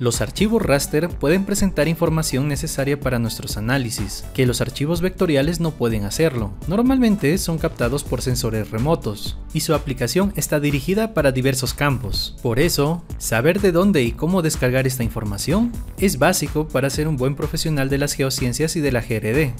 Los archivos raster pueden presentar información necesaria para nuestros análisis, que los archivos vectoriales no pueden hacerlo. Normalmente son captados por sensores remotos, y su aplicación está dirigida para diversos campos. Por eso, saber de dónde y cómo descargar esta información es básico para ser un buen profesional de las geociencias y de la GRD.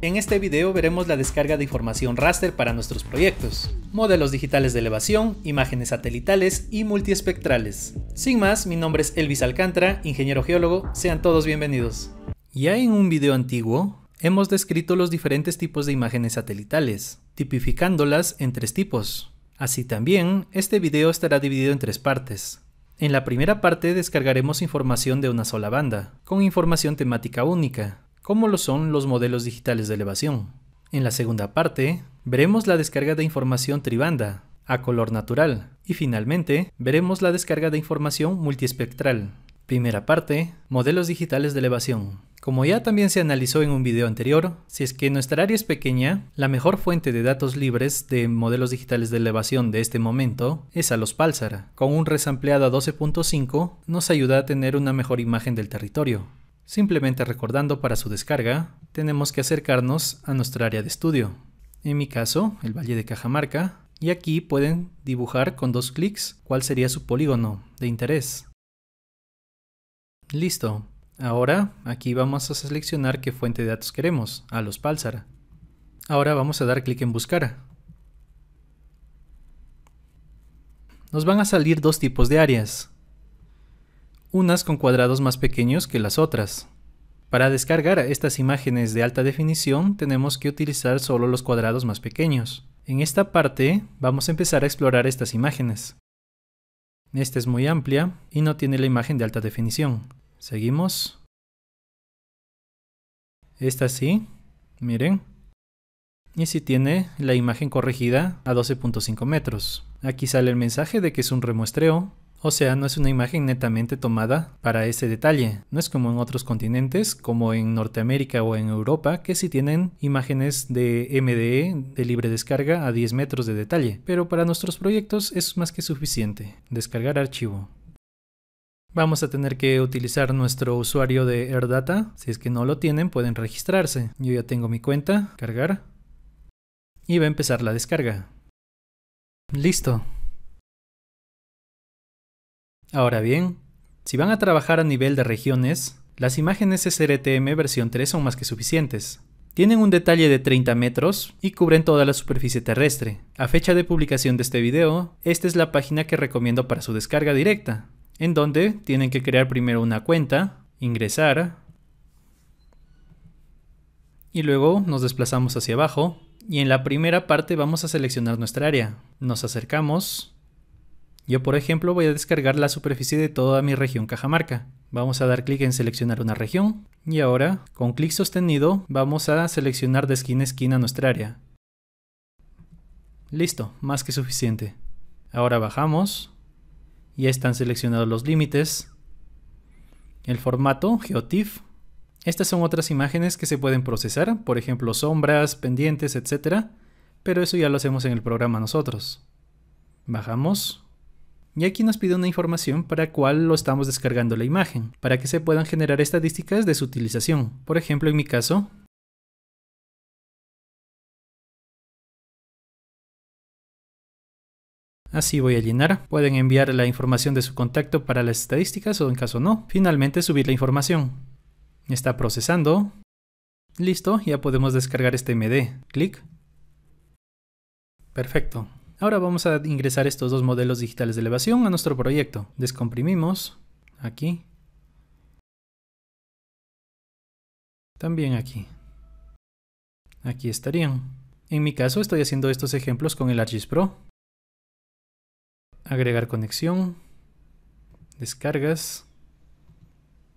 En este video veremos la descarga de información raster para nuestros proyectos, modelos digitales de elevación, imágenes satelitales y multiespectrales. Sin más, mi nombre es Elvis Alcántara, ingeniero geólogo, sean todos bienvenidos. Ya en un video antiguo, hemos descrito los diferentes tipos de imágenes satelitales, tipificándolas en tres tipos. Así también, este video estará dividido en tres partes. En la primera parte descargaremos información de una sola banda, con información temática única, como lo son los modelos digitales de elevación. En la segunda parte, veremos la descarga de información tribanda, a color natural, y finalmente veremos la descarga de información multiespectral. Primera parte, modelos digitales de elevación. Como ya también se analizó en un video anterior, si es que nuestra área es pequeña, la mejor fuente de datos libres de modelos digitales de elevación de este momento es a los Pulsar. Con un resampleado a 12.5 nos ayuda a tener una mejor imagen del territorio. Simplemente recordando para su descarga, tenemos que acercarnos a nuestra área de estudio, en mi caso el Valle de Cajamarca, y aquí pueden dibujar con dos clics cuál sería su polígono de interés. Listo. Ahora aquí vamos a seleccionar qué fuente de datos queremos, a los Pálsara. Ahora vamos a dar clic en buscar. Nos van a salir dos tipos de áreas, unas con cuadrados más pequeños que las otras. Para descargar estas imágenes de alta definición tenemos que utilizar solo los cuadrados más pequeños. En esta parte vamos a empezar a explorar estas imágenes. Esta es muy amplia y no tiene la imagen de alta definición. Seguimos. Esta sí, miren. Y si tiene la imagen corregida a 12.5 metros. Aquí sale el mensaje de que es un remuestreo o sea, no es una imagen netamente tomada para ese detalle. No es como en otros continentes, como en Norteamérica o en Europa, que sí tienen imágenes de MDE de libre descarga a 10 metros de detalle. Pero para nuestros proyectos es más que suficiente. Descargar archivo. Vamos a tener que utilizar nuestro usuario de AirData. Si es que no lo tienen, pueden registrarse. Yo ya tengo mi cuenta, cargar. Y va a empezar la descarga. Listo. Ahora bien, si van a trabajar a nivel de regiones, las imágenes SRTM versión 3 son más que suficientes. Tienen un detalle de 30 metros y cubren toda la superficie terrestre. A fecha de publicación de este video, esta es la página que recomiendo para su descarga directa, en donde tienen que crear primero una cuenta, ingresar, y luego nos desplazamos hacia abajo, y en la primera parte vamos a seleccionar nuestra área. Nos acercamos, yo, por ejemplo, voy a descargar la superficie de toda mi región Cajamarca. Vamos a dar clic en seleccionar una región y ahora, con clic sostenido, vamos a seleccionar de esquina a esquina nuestra área. Listo, más que suficiente. Ahora bajamos. Ya están seleccionados los límites. El formato, GeoTIFF. Estas son otras imágenes que se pueden procesar, por ejemplo sombras, pendientes, etc. Pero eso ya lo hacemos en el programa nosotros. Bajamos y aquí nos pide una información para cuál lo estamos descargando la imagen, para que se puedan generar estadísticas de su utilización. Por ejemplo, en mi caso, Así voy a llenar. Pueden enviar la información de su contacto para las estadísticas o en caso no, finalmente subir la información. Está procesando. Listo, ya podemos descargar este MD. Clic. Perfecto. Ahora vamos a ingresar estos dos modelos digitales de elevación a nuestro proyecto. Descomprimimos aquí. También aquí. Aquí estarían. En mi caso estoy haciendo estos ejemplos con el Archis Pro. Agregar conexión. Descargas.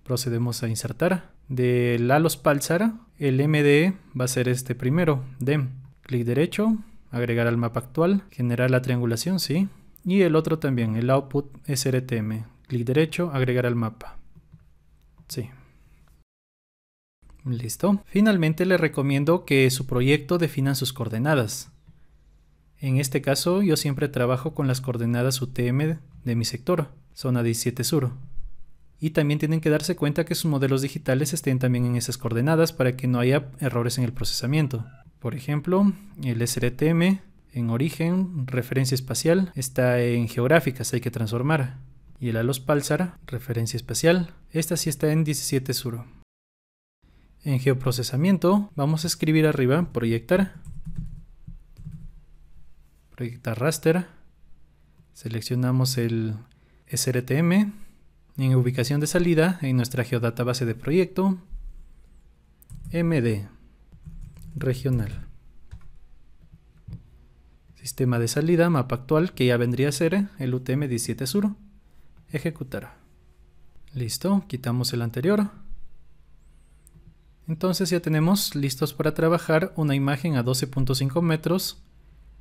Procedemos a insertar. De Lalos Palsar. el MDE va a ser este primero, DEM. Clic derecho, agregar al mapa actual, generar la triangulación, sí. Y el otro también, el output srtm. Clic derecho, agregar al mapa. Sí. Listo. Finalmente le recomiendo que su proyecto definan sus coordenadas. En este caso yo siempre trabajo con las coordenadas UTM de mi sector, zona 17 sur. Y también tienen que darse cuenta que sus modelos digitales estén también en esas coordenadas para que no haya errores en el procesamiento. Por ejemplo, el SRTM en origen, referencia espacial, está en geográficas, hay que transformar. Y el ALOS PALSAR, referencia espacial, esta sí está en 17 sur. En geoprocesamiento vamos a escribir arriba proyectar, proyectar raster, seleccionamos el SRTM, en ubicación de salida en nuestra geodatabase de proyecto, MD regional. Sistema de salida, mapa actual, que ya vendría a ser eh, el UTM-17 Sur. Ejecutar. Listo, quitamos el anterior. Entonces ya tenemos listos para trabajar una imagen a 12.5 metros,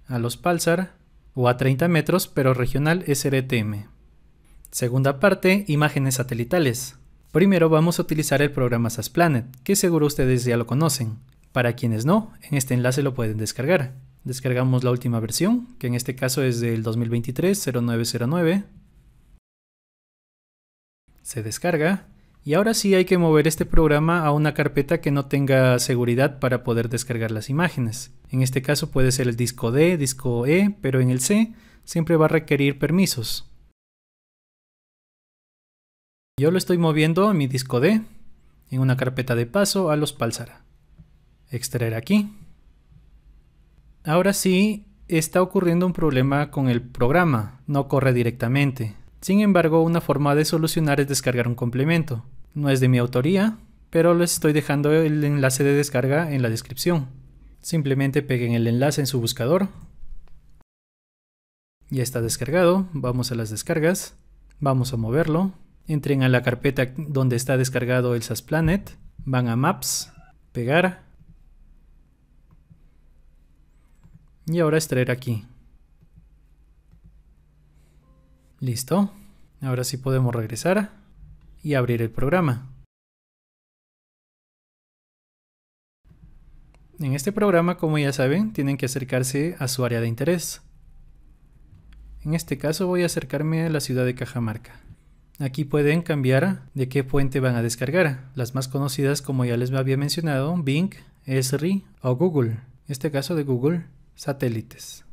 a los Pulsar o a 30 metros, pero regional SRTM. E Segunda parte, imágenes satelitales. Primero vamos a utilizar el programa SASPlanet, que seguro ustedes ya lo conocen. Para quienes no, en este enlace lo pueden descargar. Descargamos la última versión, que en este caso es del 2023-0909. Se descarga. Y ahora sí hay que mover este programa a una carpeta que no tenga seguridad para poder descargar las imágenes. En este caso puede ser el disco D, disco E, pero en el C siempre va a requerir permisos. Yo lo estoy moviendo a mi disco D, en una carpeta de paso a los Palsara extraer aquí. Ahora sí, está ocurriendo un problema con el programa, no corre directamente. Sin embargo, una forma de solucionar es descargar un complemento. No es de mi autoría, pero les estoy dejando el enlace de descarga en la descripción. Simplemente peguen el enlace en su buscador. Ya está descargado, vamos a las descargas, vamos a moverlo. Entren a la carpeta donde está descargado el Planet. van a Maps, pegar, Y ahora extraer aquí. Listo. Ahora sí podemos regresar y abrir el programa. En este programa, como ya saben, tienen que acercarse a su área de interés. En este caso voy a acercarme a la ciudad de Cajamarca. Aquí pueden cambiar de qué puente van a descargar. Las más conocidas, como ya les había mencionado, Bing, Esri o Google. En este caso de Google satélites.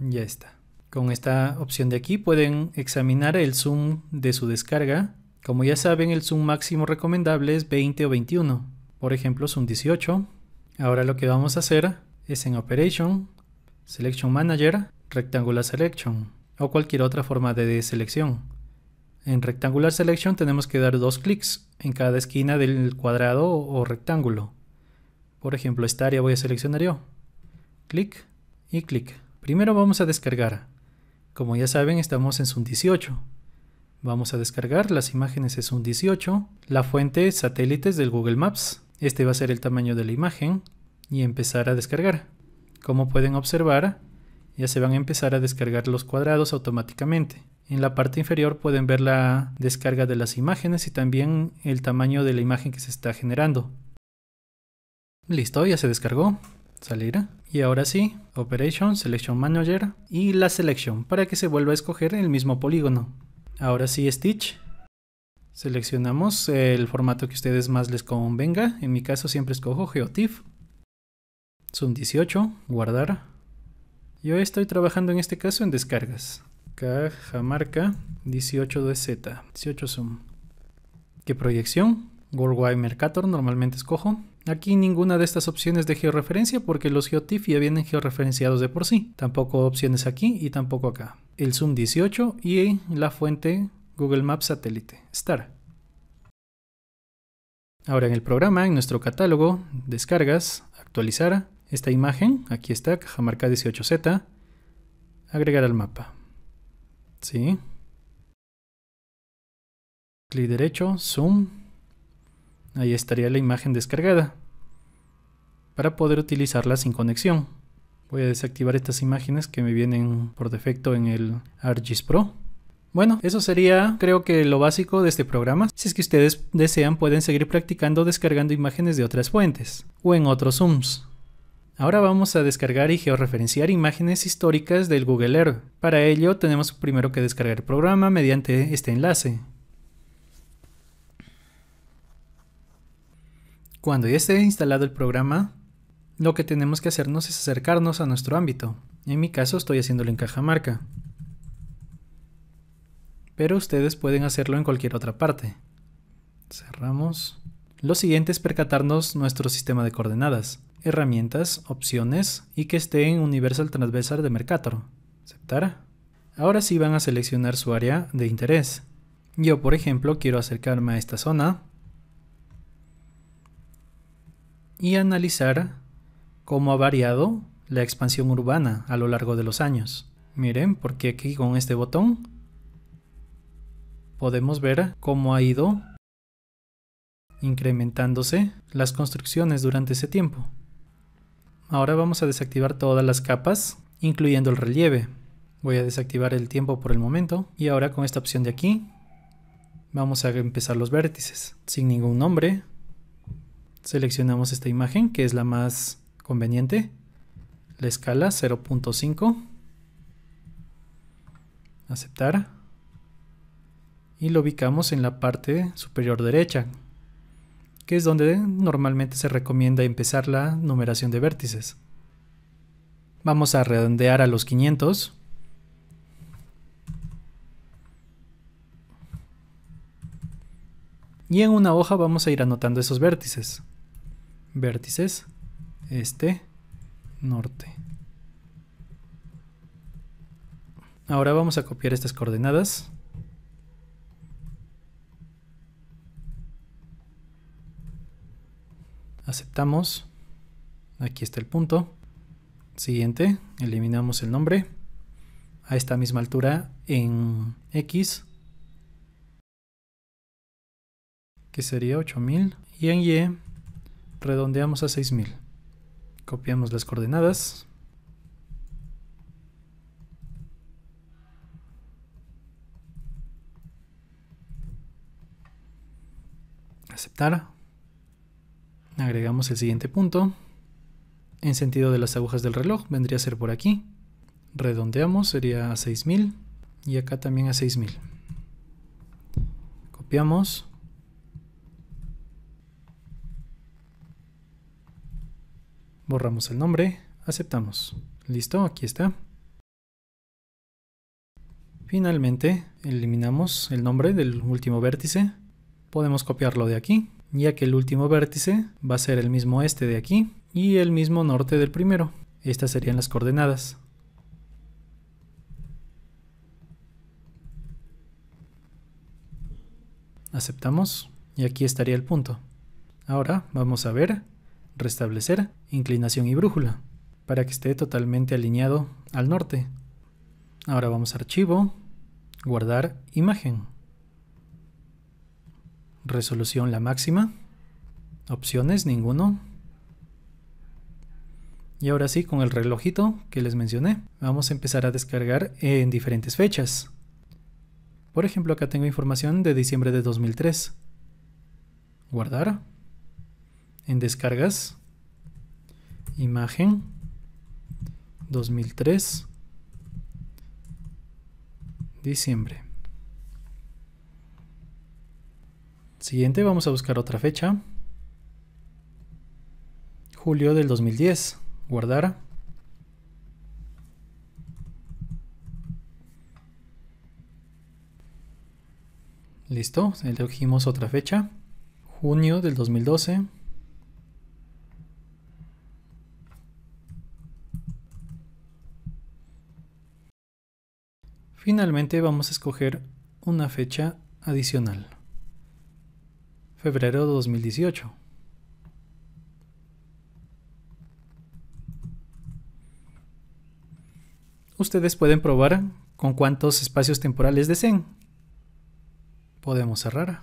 Ya está. Con esta opción de aquí pueden examinar el zoom de su descarga. Como ya saben, el zoom máximo recomendable es 20 o 21. Por ejemplo, zoom 18. Ahora lo que vamos a hacer es en Operation, Selection Manager, Rectangular Selection o cualquier otra forma de selección. En Rectangular Selection tenemos que dar dos clics en cada esquina del cuadrado o rectángulo. Por ejemplo, esta área voy a seleccionar yo clic y clic. Primero vamos a descargar. Como ya saben, estamos en Zoom 18. Vamos a descargar las imágenes de Zoom 18, la fuente satélites del Google Maps. Este va a ser el tamaño de la imagen y empezar a descargar. Como pueden observar, ya se van a empezar a descargar los cuadrados automáticamente. En la parte inferior pueden ver la descarga de las imágenes y también el tamaño de la imagen que se está generando. Listo, ya se descargó salir. Y ahora sí, Operation, Selection Manager y la Selection para que se vuelva a escoger el mismo polígono. Ahora sí Stitch. Seleccionamos el formato que ustedes más les convenga. En mi caso siempre escojo GeoTIFF. Zoom 18, guardar. Yo estoy trabajando en este caso en descargas. marca 18 z 18 Zoom. ¿Qué proyección? Worldwide Mercator normalmente escojo. Aquí ninguna de estas opciones de georreferencia porque los GeoTIFF ya vienen georreferenciados de por sí. Tampoco opciones aquí y tampoco acá. El Zoom 18 y la fuente Google Maps Satélite, Star. Ahora en el programa, en nuestro catálogo, descargas, actualizar esta imagen, aquí está, Cajamarca 18Z, agregar al mapa. Sí. Clic derecho, zoom, ahí estaría la imagen descargada para poder utilizarla sin conexión. Voy a desactivar estas imágenes que me vienen por defecto en el ArcGIS Pro. Bueno, eso sería creo que lo básico de este programa. Si es que ustedes desean pueden seguir practicando descargando imágenes de otras fuentes o en otros Zooms. Ahora vamos a descargar y georreferenciar imágenes históricas del Google Earth. Para ello tenemos primero que descargar el programa mediante este enlace. Cuando ya esté instalado el programa, lo que tenemos que hacernos es acercarnos a nuestro ámbito. En mi caso estoy haciéndolo en Cajamarca. Pero ustedes pueden hacerlo en cualquier otra parte. Cerramos. Lo siguiente es percatarnos nuestro sistema de coordenadas, herramientas, opciones y que esté en Universal Transversal de Mercator. Aceptar. Ahora sí van a seleccionar su área de interés. Yo, por ejemplo, quiero acercarme a esta zona y analizar cómo ha variado la expansión urbana a lo largo de los años. Miren, porque aquí con este botón podemos ver cómo ha ido incrementándose las construcciones durante ese tiempo. Ahora vamos a desactivar todas las capas, incluyendo el relieve. Voy a desactivar el tiempo por el momento y ahora con esta opción de aquí vamos a empezar los vértices, sin ningún nombre, Seleccionamos esta imagen que es la más conveniente. La escala 0.5. Aceptar. Y lo ubicamos en la parte superior derecha, que es donde normalmente se recomienda empezar la numeración de vértices. Vamos a redondear a los 500. Y en una hoja vamos a ir anotando esos vértices vértices este, norte. Ahora vamos a copiar estas coordenadas. Aceptamos. Aquí está el punto. Siguiente, eliminamos el nombre. A esta misma altura en X, que sería 8000. Y en Y redondeamos a 6000. Copiamos las coordenadas. Aceptar. Agregamos el siguiente punto. En sentido de las agujas del reloj vendría a ser por aquí. Redondeamos, sería a 6000 y acá también a 6000. Copiamos. borramos el nombre, aceptamos. Listo, aquí está. Finalmente, eliminamos el nombre del último vértice. Podemos copiarlo de aquí, ya que el último vértice va a ser el mismo este de aquí y el mismo norte del primero. Estas serían las coordenadas. Aceptamos y aquí estaría el punto. Ahora vamos a ver restablecer inclinación y brújula para que esté totalmente alineado al norte. Ahora vamos a archivo, guardar imagen. Resolución la máxima. Opciones ninguno. Y ahora sí, con el relojito que les mencioné, vamos a empezar a descargar en diferentes fechas. Por ejemplo, acá tengo información de diciembre de 2003. Guardar en descargas, imagen, 2003, diciembre. Siguiente, vamos a buscar otra fecha. Julio del 2010, guardar. Listo, elegimos otra fecha. Junio del 2012. Finalmente vamos a escoger una fecha adicional. Febrero 2018. Ustedes pueden probar con cuántos espacios temporales deseen. Podemos cerrar.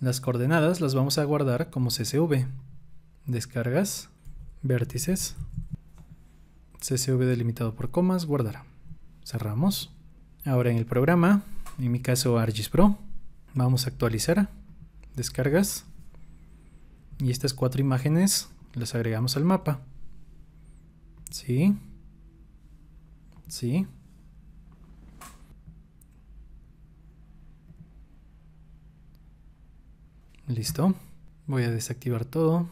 Las coordenadas las vamos a guardar como CSV. Descargas, vértices, CSV delimitado por comas, guardar cerramos. Ahora en el programa, en mi caso Argis Pro, vamos a actualizar, descargas y estas cuatro imágenes las agregamos al mapa. Sí. Sí. Listo. Voy a desactivar todo.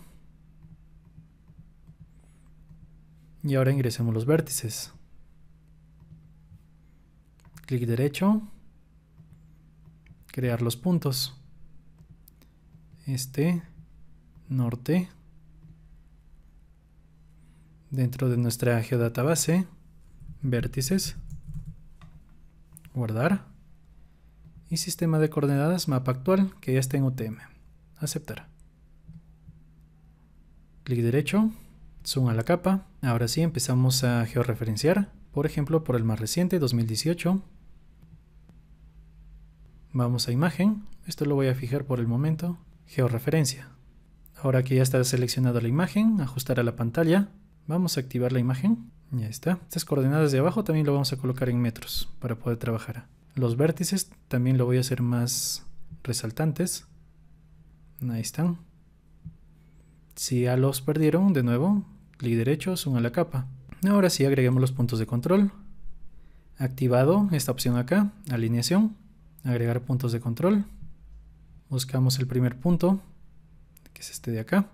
Y ahora ingresemos los vértices clic derecho, crear los puntos. Este, norte, dentro de nuestra geodatabase, vértices, guardar y sistema de coordenadas mapa actual que ya está en UTM. Aceptar. Clic derecho, zoom a la capa. Ahora sí empezamos a georreferenciar, por ejemplo por el más reciente 2018 Vamos a imagen, esto lo voy a fijar por el momento, georreferencia. Ahora que ya está seleccionada la imagen, ajustar a la pantalla, vamos a activar la imagen, ya está. Estas coordenadas de abajo también lo vamos a colocar en metros para poder trabajar. Los vértices también lo voy a hacer más resaltantes, ahí están. Si ya los perdieron, de nuevo, clic derecho, zoom a la capa. Ahora sí agregamos los puntos de control. Activado esta opción acá, alineación agregar puntos de control. Buscamos el primer punto, que es este de acá,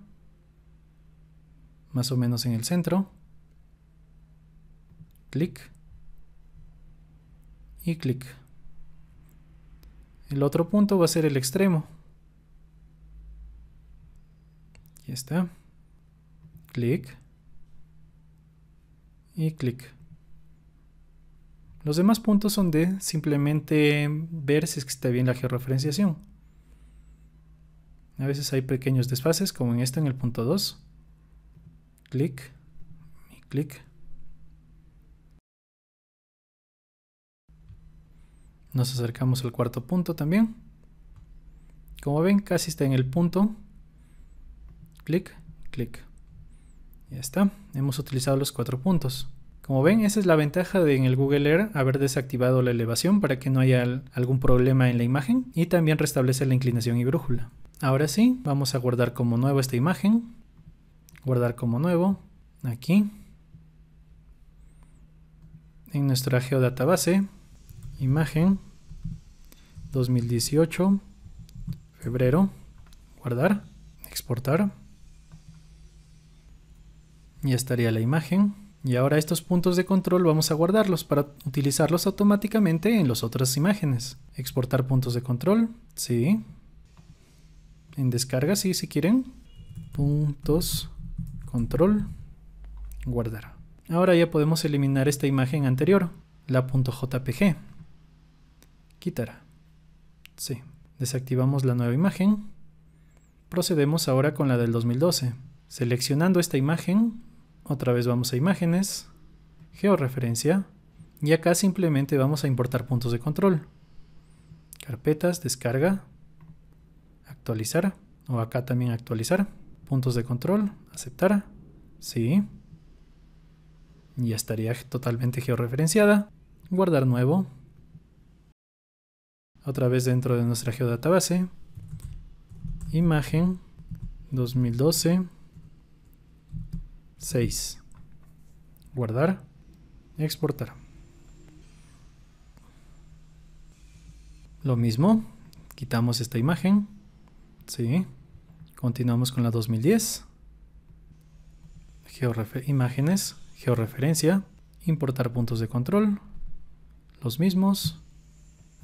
más o menos en el centro. Clic y clic. El otro punto va a ser el extremo. Aquí está. Clic y clic. Los demás puntos son de simplemente ver si está bien la georreferenciación. A veces hay pequeños desfases, como en este en el punto 2. Clic y clic. Nos acercamos al cuarto punto también. Como ven, casi está en el punto. Clic, clic. Ya está. Hemos utilizado los cuatro puntos. Como ven, esa es la ventaja de en el Google Air haber desactivado la elevación para que no haya algún problema en la imagen y también restablece la inclinación y brújula. Ahora sí, vamos a guardar como nuevo esta imagen. Guardar como nuevo, aquí. En nuestra geodatabase, imagen 2018, febrero, guardar, exportar. Ya estaría la imagen. Y ahora estos puntos de control vamos a guardarlos para utilizarlos automáticamente en las otras imágenes. Exportar puntos de control, sí. En descarga, sí, si quieren. Puntos, control, guardar. Ahora ya podemos eliminar esta imagen anterior, la .jpg. Quitar. Sí. Desactivamos la nueva imagen. Procedemos ahora con la del 2012. Seleccionando esta imagen, otra vez vamos a imágenes, georreferencia y acá simplemente vamos a importar puntos de control. Carpetas, descarga, actualizar o acá también actualizar. Puntos de control, aceptar, sí. Ya estaría totalmente georreferenciada. Guardar nuevo. Otra vez dentro de nuestra geodatabase. Imagen 2012 6. Guardar. Exportar. Lo mismo. Quitamos esta imagen. Sí. Continuamos con la 2010. imágenes. Georreferencia. Importar puntos de control. Los mismos.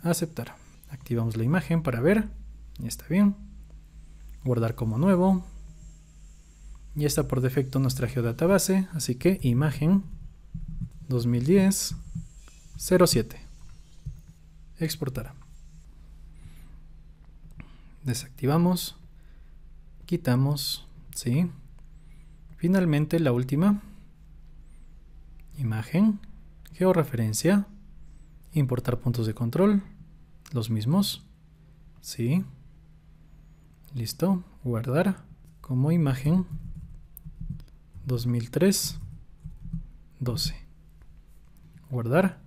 Aceptar. Activamos la imagen para ver. Está bien. Guardar como nuevo. Y está por defecto nuestra geodatabase, así que imagen 2010 07. Exportar. Desactivamos. Quitamos. Sí. Finalmente la última. Imagen. Georreferencia. Importar puntos de control. Los mismos. Sí. Listo. Guardar como imagen 2003 12. Guardar,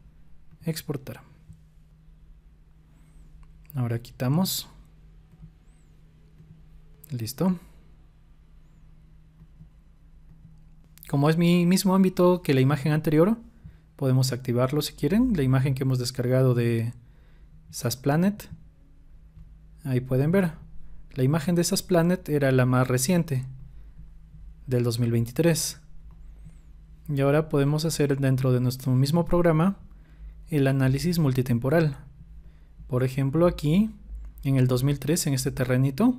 exportar. Ahora quitamos. Listo. Como es mi mismo ámbito que la imagen anterior, podemos activarlo si quieren. La imagen que hemos descargado de planet Ahí pueden ver. La imagen de planet era la más reciente del 2023. Y ahora podemos hacer dentro de nuestro mismo programa el análisis multitemporal. Por ejemplo, aquí, en el 2003, en este terrenito,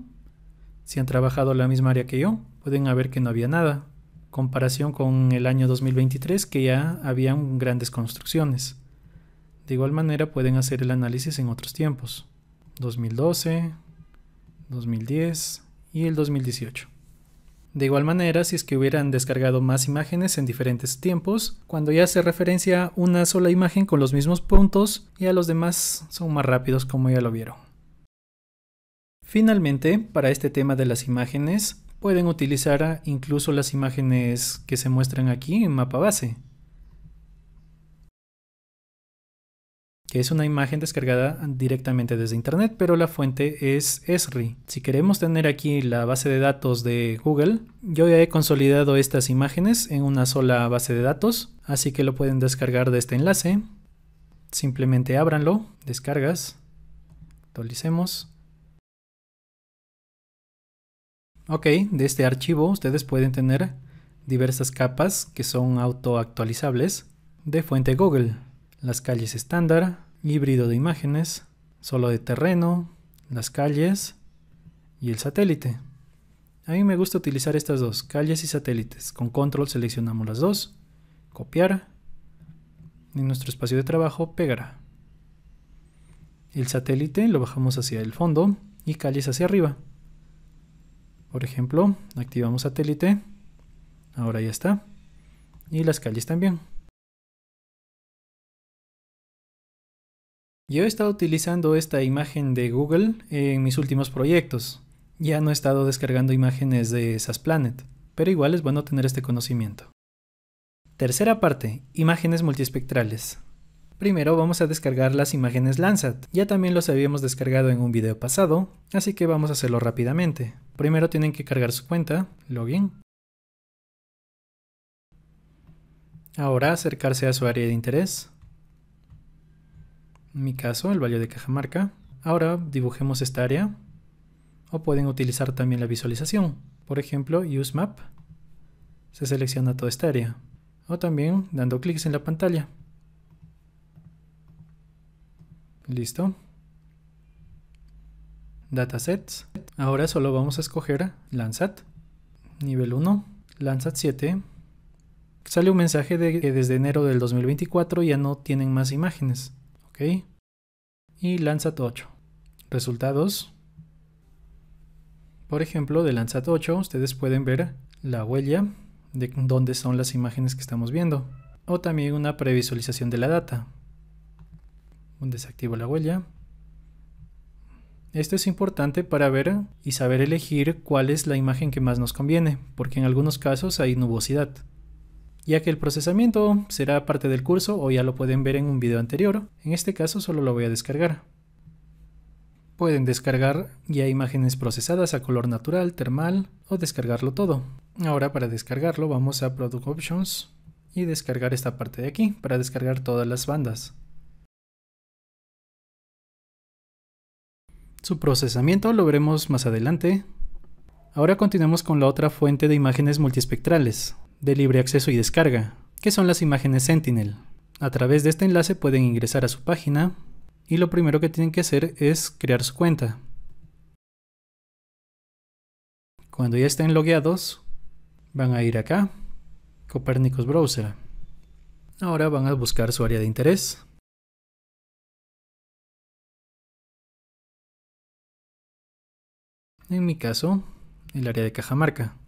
si han trabajado la misma área que yo, pueden ver que no había nada. Comparación con el año 2023, que ya habían grandes construcciones. De igual manera pueden hacer el análisis en otros tiempos. 2012, 2010 y el 2018. De igual manera, si es que hubieran descargado más imágenes en diferentes tiempos, cuando ya se referencia una sola imagen con los mismos puntos, y a los demás son más rápidos como ya lo vieron. Finalmente, para este tema de las imágenes, pueden utilizar incluso las imágenes que se muestran aquí en mapa base. que es una imagen descargada directamente desde Internet, pero la fuente es Esri. Si queremos tener aquí la base de datos de Google, yo ya he consolidado estas imágenes en una sola base de datos, así que lo pueden descargar de este enlace. Simplemente ábranlo, descargas, actualicemos. Ok, de este archivo ustedes pueden tener diversas capas que son autoactualizables de fuente Google, las calles estándar, híbrido de imágenes, solo de terreno, las calles y el satélite. A mí me gusta utilizar estas dos, calles y satélites. Con control seleccionamos las dos, copiar, en nuestro espacio de trabajo pegará El satélite lo bajamos hacia el fondo y calles hacia arriba. Por ejemplo, activamos satélite, ahora ya está, y las calles también. Yo he estado utilizando esta imagen de Google en mis últimos proyectos. Ya no he estado descargando imágenes de Planet, pero igual es bueno tener este conocimiento. Tercera parte, imágenes multiespectrales. Primero vamos a descargar las imágenes Landsat. Ya también los habíamos descargado en un video pasado, así que vamos a hacerlo rápidamente. Primero tienen que cargar su cuenta, login. Ahora acercarse a su área de interés mi caso el Valle de Cajamarca. Ahora dibujemos esta área o pueden utilizar también la visualización. Por ejemplo, Use Map, se selecciona toda esta área o también dando clics en la pantalla. Listo. Datasets. Ahora solo vamos a escoger Landsat, nivel 1, Landsat 7. Sale un mensaje de que desde enero del 2024 ya no tienen más imágenes. ¿ok? Y Landsat 8. Resultados. Por ejemplo, de Landsat 8 ustedes pueden ver la huella de dónde son las imágenes que estamos viendo. O también una previsualización de la data. Desactivo la huella. Esto es importante para ver y saber elegir cuál es la imagen que más nos conviene, porque en algunos casos hay nubosidad ya que el procesamiento será parte del curso o ya lo pueden ver en un video anterior. En este caso solo lo voy a descargar. Pueden descargar ya imágenes procesadas a color natural, termal o descargarlo todo. Ahora para descargarlo vamos a Product Options y descargar esta parte de aquí para descargar todas las bandas. Su procesamiento lo veremos más adelante. Ahora continuamos con la otra fuente de imágenes multiespectrales, de libre acceso y descarga, que son las imágenes Sentinel. A través de este enlace pueden ingresar a su página y lo primero que tienen que hacer es crear su cuenta. Cuando ya estén logueados, van a ir acá, Copernicus Browser. Ahora van a buscar su área de interés. En mi caso, el área de Cajamarca.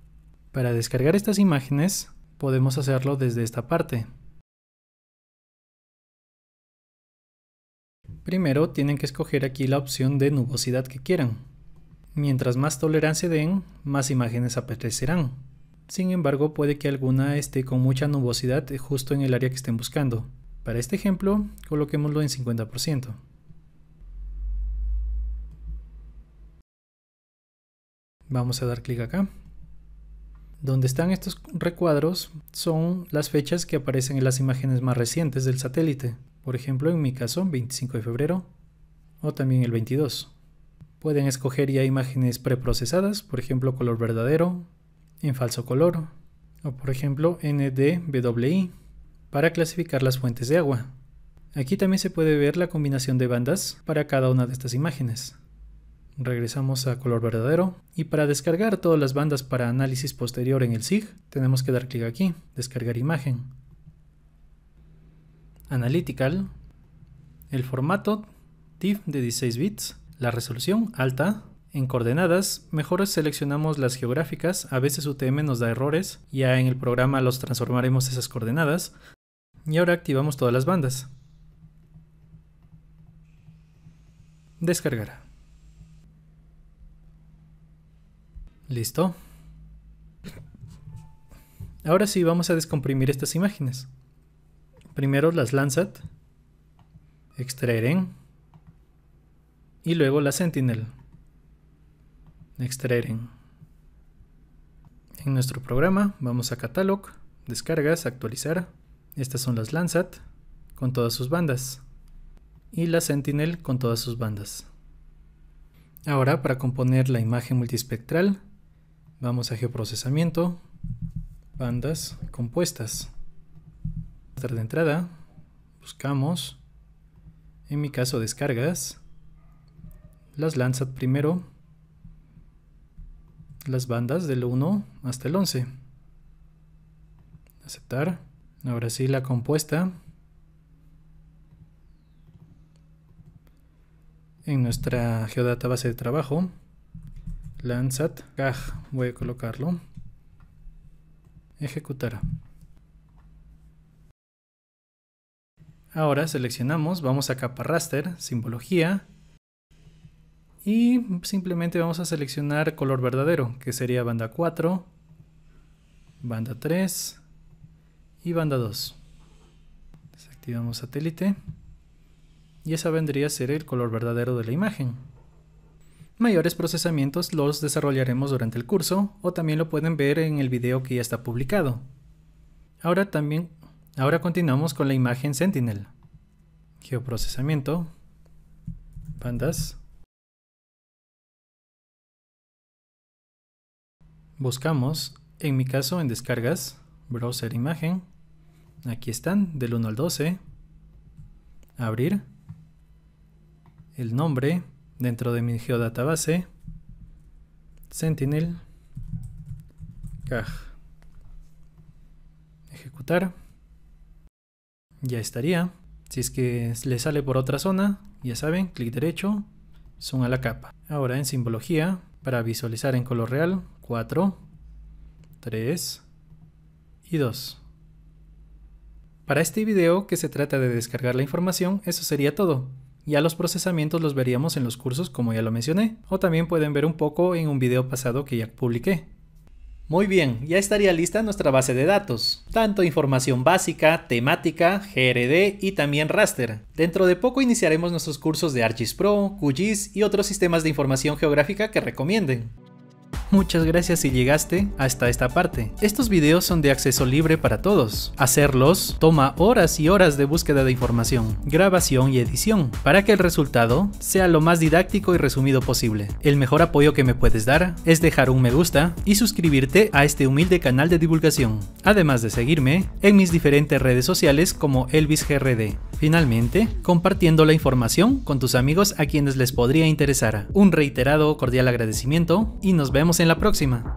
Para descargar estas imágenes podemos hacerlo desde esta parte. Primero tienen que escoger aquí la opción de nubosidad que quieran. Mientras más tolerancia den, más imágenes aparecerán. Sin embargo, puede que alguna esté con mucha nubosidad justo en el área que estén buscando. Para este ejemplo, coloquémoslo en 50%. Vamos a dar clic acá donde están estos recuadros son las fechas que aparecen en las imágenes más recientes del satélite. Por ejemplo, en mi caso, 25 de febrero o también el 22. Pueden escoger ya imágenes preprocesadas, por ejemplo, color verdadero, en falso color, o por ejemplo, NDWI, para clasificar las fuentes de agua. Aquí también se puede ver la combinación de bandas para cada una de estas imágenes regresamos a color verdadero y para descargar todas las bandas para análisis posterior en el SIG tenemos que dar clic aquí, descargar imagen, analytical, el formato TIFF de 16 bits, la resolución alta, en coordenadas, mejor seleccionamos las geográficas, a veces UTM nos da errores, ya en el programa los transformaremos esas coordenadas y ahora activamos todas las bandas. Descargar. Listo. Ahora sí, vamos a descomprimir estas imágenes. Primero las Landsat, extraer en, y luego la Sentinel, extraer en. En nuestro programa vamos a Catalog, Descargas, Actualizar. Estas son las Landsat con todas sus bandas y la Sentinel con todas sus bandas. Ahora para componer la imagen multispectral, Vamos a geoprocesamiento, bandas compuestas. De entrada, buscamos, en mi caso descargas, las lanzas primero, las bandas del 1 hasta el 11. Aceptar. Ahora sí la compuesta. En nuestra geodatabase base de trabajo Landsat Gag, voy a colocarlo. Ejecutar. Ahora seleccionamos, vamos a capa raster, simbología. Y simplemente vamos a seleccionar color verdadero, que sería banda 4, banda 3 y banda 2. Desactivamos satélite. Y esa vendría a ser el color verdadero de la imagen. Mayores procesamientos los desarrollaremos durante el curso o también lo pueden ver en el video que ya está publicado. Ahora también, ahora continuamos con la imagen Sentinel. Geoprocesamiento, bandas Buscamos, en mi caso en descargas, browser imagen. Aquí están, del 1 al 12. Abrir. El nombre dentro de mi geodatabase sentinel cag, ejecutar ya estaría si es que le sale por otra zona ya saben clic derecho zoom a la capa ahora en simbología para visualizar en color real 4 3 y 2 para este video que se trata de descargar la información eso sería todo ya los procesamientos los veríamos en los cursos como ya lo mencioné, o también pueden ver un poco en un video pasado que ya publiqué. Muy bien, ya estaría lista nuestra base de datos, tanto información básica, temática, GRD y también raster. Dentro de poco iniciaremos nuestros cursos de ArcGIS Pro, QGIS y otros sistemas de información geográfica que recomienden. Muchas gracias si llegaste hasta esta parte. Estos videos son de acceso libre para todos. Hacerlos toma horas y horas de búsqueda de información, grabación y edición, para que el resultado sea lo más didáctico y resumido posible. El mejor apoyo que me puedes dar es dejar un me gusta y suscribirte a este humilde canal de divulgación, además de seguirme en mis diferentes redes sociales como ElvisGRD. Finalmente, compartiendo la información con tus amigos a quienes les podría interesar. Un reiterado cordial agradecimiento y nos vemos vemos en la próxima.